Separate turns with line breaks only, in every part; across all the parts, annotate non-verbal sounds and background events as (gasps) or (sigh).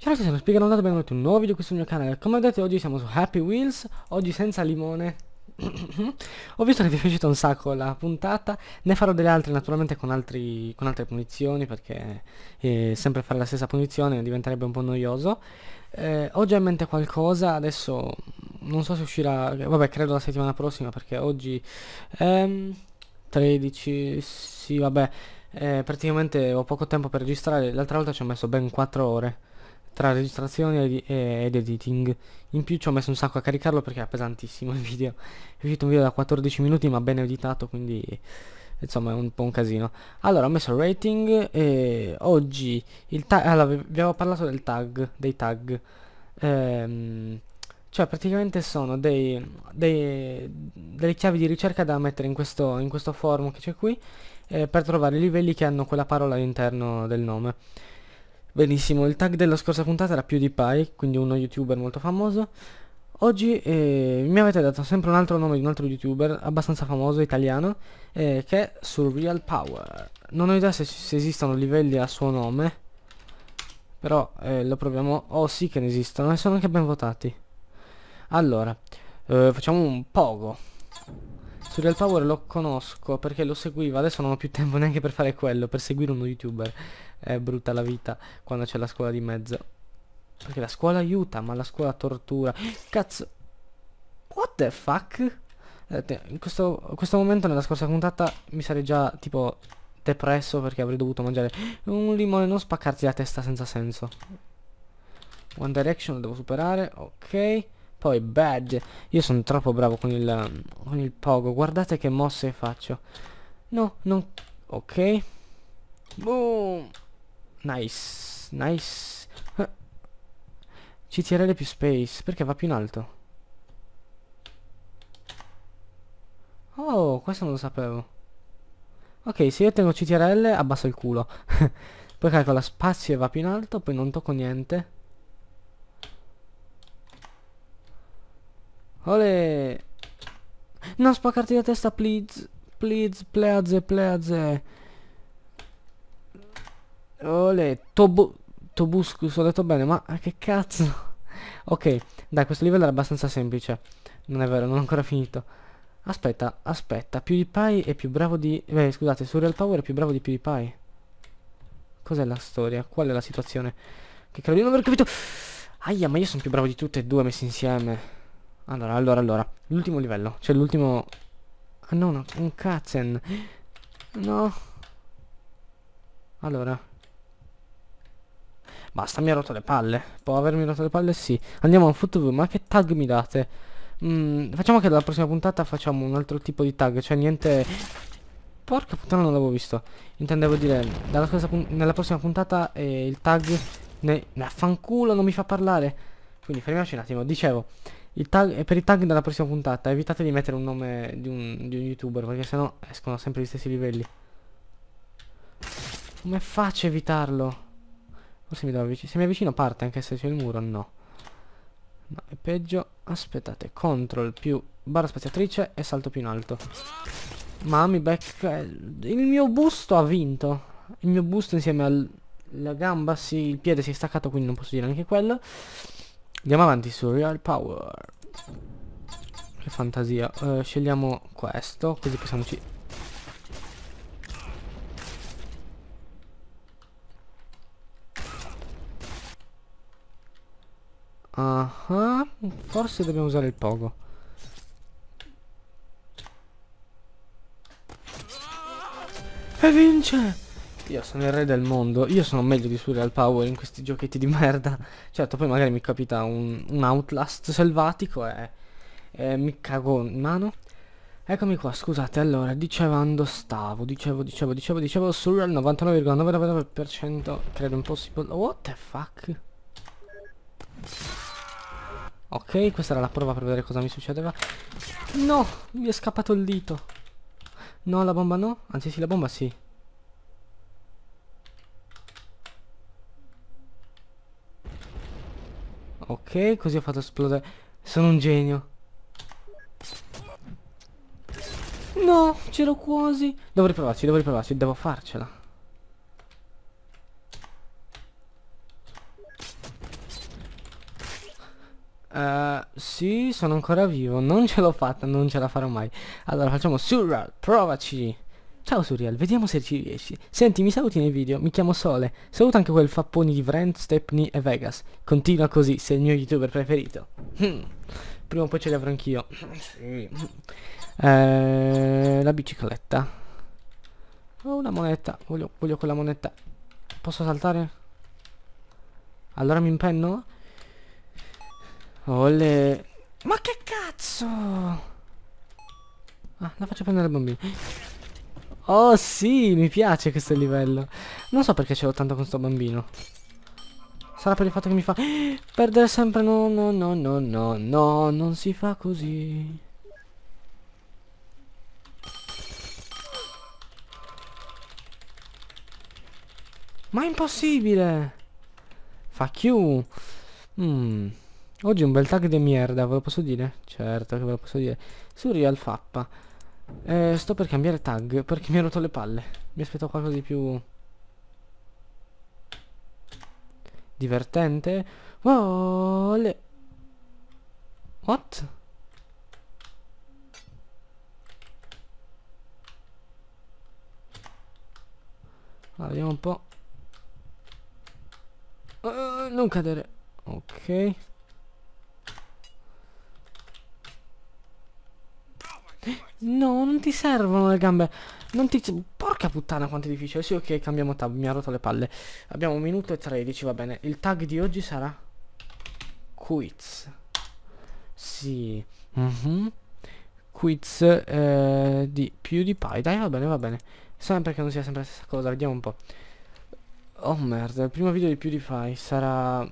Ciao ragazzi, sono Spiegano, andate benvenuti un nuovo video qui sul mio canale. Come vedete oggi siamo su Happy Wheels, oggi senza limone. (clears throat) Ho visto che vi è piaciuta un sacco la puntata, ne farò delle altre naturalmente con, altri, con altre punizioni perché eh, sempre fare la stessa punizione diventerebbe un po' noioso. Eh, oggi ho in mente qualcosa, adesso non so se uscirà, vabbè credo la settimana prossima perché oggi ehm, 13, sì vabbè, eh, praticamente ho poco tempo per registrare, l'altra volta ci ho messo ben 4 ore tra registrazioni ed editing in più ci ho messo un sacco a caricarlo perché è pesantissimo il video è uscito un video da 14 minuti ma ben editato quindi insomma è un po' un casino allora ho messo il rating e oggi il tag allora vi avevo parlato del tag dei tag ehm, cioè praticamente sono dei, dei, delle chiavi di ricerca da mettere in questo, in questo forum che c'è qui eh, per trovare i livelli che hanno quella parola all'interno del nome Benissimo, il tag della scorsa puntata era PewDiePie, quindi uno youtuber molto famoso. Oggi eh, mi avete dato sempre un altro nome di un altro youtuber abbastanza famoso italiano eh, che è Surreal Power. Non ho idea se, se esistano livelli a suo nome, però eh, lo proviamo. Oh sì che ne esistono e sono anche ben votati. Allora, eh, facciamo un pogo. Surreal cioè, Power lo conosco perché lo seguivo, adesso non ho più tempo neanche per fare quello, per seguire uno youtuber. È brutta la vita quando c'è la scuola di mezzo. Perché la scuola aiuta, ma la scuola tortura. (gasps) Cazzo. What the fuck? Eh, in questo, in questo momento, nella scorsa puntata, mi sarei già, tipo, depresso perché avrei dovuto mangiare un limone, non spaccarti la testa senza senso. One Direction lo devo superare, ok. Poi badge. Io sono troppo bravo con il, con il pogo. Guardate che mosse faccio. No, non... Ok. Boom. Nice. Nice. Eh. CTRL più space. Perché va più in alto? Oh, questo non lo sapevo. Ok, se io tengo CTRL abbasso il culo. (laughs) poi calcolo spazio e va più in alto, poi non tocco niente. Ole! Non spaccarti la testa, please. Please, please, please. Ole, tobu... Tobuscus, ho detto bene, ma che cazzo? ok, dai, questo livello era abbastanza semplice. Non è vero, non ho ancora finito. Aspetta, aspetta, PewDiePie è più bravo di... Beh, scusate, Surreal Power è più bravo di PewDiePie. Cos'è la storia? Qual è la situazione? Che cavolo, non aver capito... Aia, ma io sono più bravo di tutte e due messi insieme. Allora, allora, allora. L'ultimo livello. Cioè l'ultimo... Ah no, no, un cazzen. No. Allora. Basta, mi ha rotto le palle. Può avermi rotto le palle? Sì. Andiamo a un football, ma che tag mi date? Mm, facciamo che dalla prossima puntata facciamo un altro tipo di tag. Cioè niente... Porca puttana non l'avevo visto. Intendevo dire, nella prossima puntata eh, il tag... Ne, ne affanculo, non mi fa parlare. Quindi fermiamoci un attimo. Dicevo... Il tag, eh, per il tag della prossima puntata evitate di mettere un nome di un, di un youtuber perché sennò escono sempre gli stessi livelli. Come faccio a evitarlo? Forse mi devo avvicinare. Se mi avvicino parte anche se c'è il muro, no. No, è peggio. Aspettate, control più barra spaziatrice e salto più in alto. Ma mi Il mio busto ha vinto. Il mio busto insieme alla gamba, sì, il piede si è staccato quindi non posso dire neanche quello. Andiamo avanti su Real Power. Che fantasia. Uh, scegliamo questo, così possiamoci... Ah, uh ah, -huh. forse dobbiamo usare il pogo. E vince! Io sono il re del mondo, io sono meglio di Surreal Power in questi giochetti di (laughs) merda. Certo, poi magari mi capita un, un Outlast selvatico e, e mi cago in mano. Eccomi qua, scusate, allora, dicevando stavo, dicevo, dicevo, dicevo, dicevo, Surreal 99,99% credo impossible. What the fuck? Ok, questa era la prova per vedere cosa mi succedeva. No, mi è scappato il dito. No, la bomba no? Anzi sì, la bomba sì. Ok, così ho fatto esplodere. Sono un genio. No, c'ero quasi. Devo riprovarci, devo riprovarci, devo farcela. Uh, sì, sono ancora vivo, non ce l'ho fatta, non ce la farò mai. Allora facciamo Surral, provaci. Ciao Surreal, vediamo se ci riesci. Senti, mi saluti nei video, mi chiamo Sole. Saluto anche quel fapponi di Vrent, Stepney e Vegas. Continua così, sei il mio youtuber preferito. Hmm. Prima o poi ce li avrò anch'io. Sì. Eh, la bicicletta. Ho una moneta, voglio, voglio quella moneta. Posso saltare? Allora mi impenno? Olle. Ma che cazzo! Ah, la faccio prendere al bambino. Oh sì, mi piace questo livello. Non so perché ce l'ho tanto con sto bambino. Sarà per il fatto che mi fa... Ah, Perdere sempre... No, no, no, no, no, no, non si fa così. Ma è impossibile! Fuck you! Mm. Oggi è un bel tag di merda, ve lo posso dire? Certo che ve lo posso dire. Su Real Fappa. Eh, sto per cambiare tag perché mi ha rotto le palle. Mi aspetto qualcosa di più... Divertente. Oh, What? Allora, vediamo un po'. Uh, non cadere. Ok. No, non ti servono le gambe. Non ti... Porca puttana quanto è difficile. Sì, ok, cambiamo tab. Mi ha rotto le palle. Abbiamo un minuto e 13, va bene. Il tag di oggi sarà... Quiz. Sì. Mm -hmm. Quiz eh, di PewDiePie. Dai, va bene, va bene. Sempre che non sia sempre la stessa cosa. Vediamo un po'. Oh merda, il primo video di PewDiePie sarà...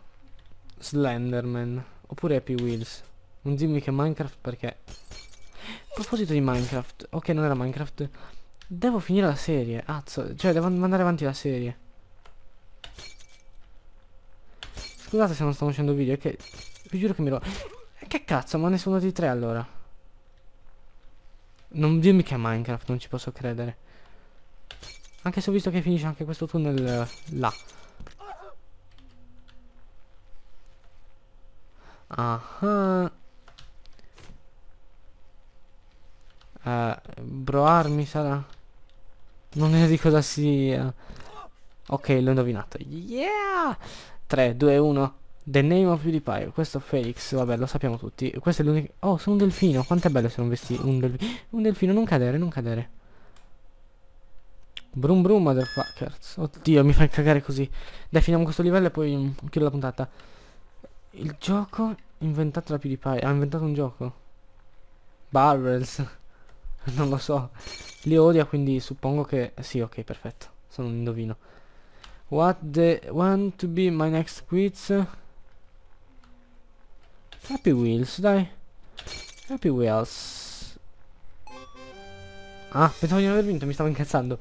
Slenderman. Oppure Happy Wheels. Non dimmi che Minecraft perché proposito di Minecraft, ok non era Minecraft, devo finire la serie, azzo, cioè devo andare avanti la serie. Scusate se non sto facendo video, è che vi giuro che mi lo... Che cazzo, ma ne sono di tre allora? Non dirmi che è Minecraft, non ci posso credere. Anche se ho visto che finisce anche questo tunnel uh, là. Ah. Uh -huh. loro armi sarà? Non è di cosa sia. Eh. Ok, l'ho indovinato. Yeah! 3, 2, 1. The name of PewDiePie. Questo Felix, vabbè, lo sappiamo tutti. Questo è l'unico... Oh, sono un delfino. Quanto è bello se non vesti un delfino. Un delfino, non cadere, non cadere. Brum brum, motherfuckers. Oddio, mi fai cagare così. Dai, finiamo questo livello e poi mm, chiudo la puntata. Il gioco inventato da PewDiePie. Ha inventato un gioco. Barrels. (laughs) non lo so. Li odia, quindi suppongo che... Sì, ok, perfetto. Sono un indovino. What the... Want to be my next quiz? Happy Wheels, dai. Happy Wheels. Ah, pensavo di non aver vinto, mi stavo incazzando.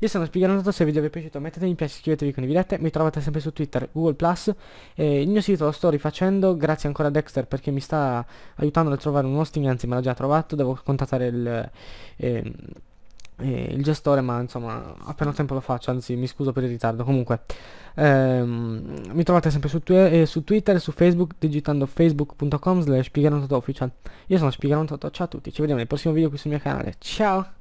Io sono Spigaranato, se il video vi è piaciuto mettete mi piace, iscrivetevi con i dirette, mi trovate sempre su Twitter, Google+, eh, il mio sito lo sto rifacendo, grazie ancora a Dexter perché mi sta aiutando a trovare un hosting, anzi me l'ha già trovato, devo contattare il... Eh, eh, il gestore ma insomma appena tempo lo faccio anzi mi scuso per il ritardo comunque ehm, mi trovate sempre su, eh, su, twitter e su facebook digitando facebook.com slash io sono Spigaron ciao a tutti ci vediamo nel prossimo video qui sul mio canale ciao